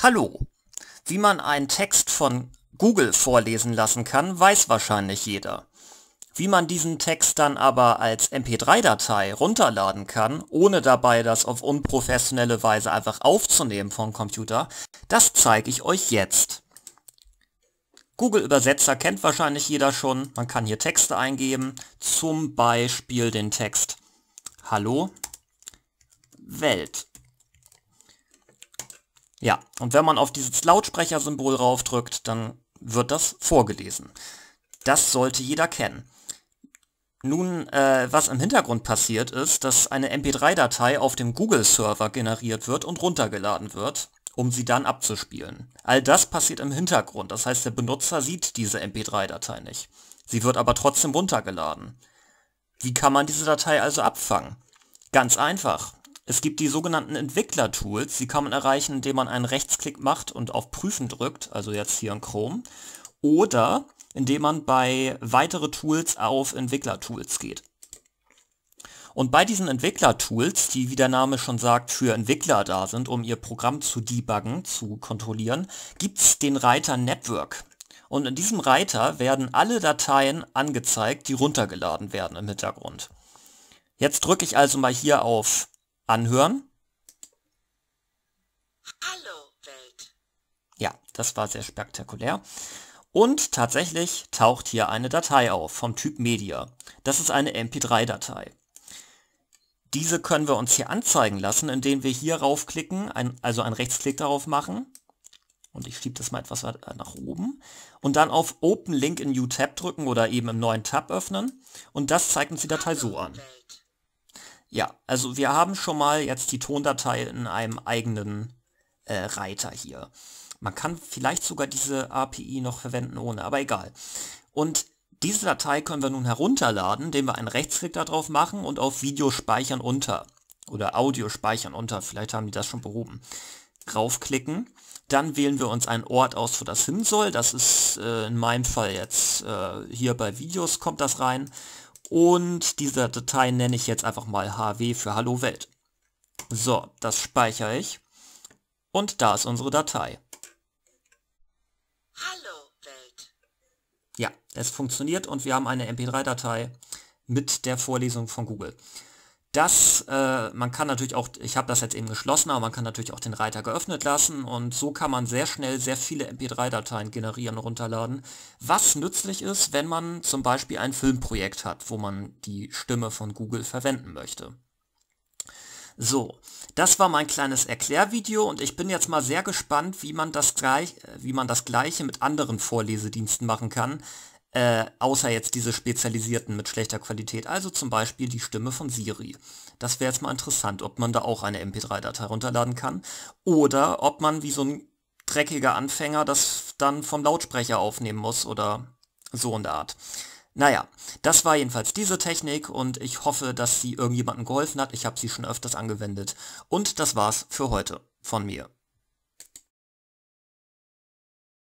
Hallo. Wie man einen Text von Google vorlesen lassen kann, weiß wahrscheinlich jeder. Wie man diesen Text dann aber als MP3-Datei runterladen kann, ohne dabei das auf unprofessionelle Weise einfach aufzunehmen vom Computer, das zeige ich euch jetzt. Google Übersetzer kennt wahrscheinlich jeder schon. Man kann hier Texte eingeben, zum Beispiel den Text Hallo Welt. Ja, und wenn man auf dieses Lautsprechersymbol raufdrückt, dann wird das vorgelesen. Das sollte jeder kennen. Nun, äh, was im Hintergrund passiert ist, dass eine MP3-Datei auf dem Google-Server generiert wird und runtergeladen wird, um sie dann abzuspielen. All das passiert im Hintergrund, das heißt der Benutzer sieht diese MP3-Datei nicht. Sie wird aber trotzdem runtergeladen. Wie kann man diese Datei also abfangen? Ganz einfach. Es gibt die sogenannten Entwickler-Tools, die kann man erreichen, indem man einen Rechtsklick macht und auf Prüfen drückt, also jetzt hier in Chrome, oder indem man bei weitere Tools auf Entwickler-Tools geht. Und bei diesen Entwickler-Tools, die wie der Name schon sagt, für Entwickler da sind, um ihr Programm zu debuggen, zu kontrollieren, gibt es den Reiter Network. Und in diesem Reiter werden alle Dateien angezeigt, die runtergeladen werden im Hintergrund. Jetzt drücke ich also mal hier auf anhören. Hallo Welt. Ja, das war sehr spektakulär. Und tatsächlich taucht hier eine Datei auf vom Typ Media. Das ist eine MP3-Datei. Diese können wir uns hier anzeigen lassen, indem wir hier raufklicken, ein, also einen Rechtsklick darauf machen. Und ich schiebe das mal etwas weiter äh, nach oben. Und dann auf Open Link in New Tab drücken oder eben im neuen Tab öffnen. Und das zeigt uns die Datei so an. Welt. Ja, also wir haben schon mal jetzt die Tondatei in einem eigenen äh, Reiter hier. Man kann vielleicht sogar diese API noch verwenden ohne, aber egal. Und diese Datei können wir nun herunterladen, indem wir einen Rechtsklick darauf machen und auf Video speichern unter oder Audio speichern unter, vielleicht haben die das schon behoben, draufklicken. Dann wählen wir uns einen Ort aus, wo das hin soll. Das ist äh, in meinem Fall jetzt äh, hier bei Videos kommt das rein. Und diese Datei nenne ich jetzt einfach mal hw für Hallo Welt. So, das speichere ich. Und da ist unsere Datei. Hallo Welt. Ja, es funktioniert und wir haben eine MP3-Datei mit der Vorlesung von Google. Das, äh, man kann natürlich auch, ich habe das jetzt eben geschlossen, aber man kann natürlich auch den Reiter geöffnet lassen und so kann man sehr schnell sehr viele MP3-Dateien generieren und runterladen, was nützlich ist, wenn man zum Beispiel ein Filmprojekt hat, wo man die Stimme von Google verwenden möchte. So, das war mein kleines Erklärvideo und ich bin jetzt mal sehr gespannt, wie man das, gleich, wie man das gleiche mit anderen Vorlesediensten machen kann. Äh, außer jetzt diese spezialisierten mit schlechter Qualität, also zum Beispiel die Stimme von Siri. Das wäre jetzt mal interessant, ob man da auch eine MP3-Datei runterladen kann oder ob man wie so ein dreckiger Anfänger das dann vom Lautsprecher aufnehmen muss oder so in der Art. Naja, das war jedenfalls diese Technik und ich hoffe, dass sie irgendjemandem geholfen hat. Ich habe sie schon öfters angewendet. Und das war's für heute von mir.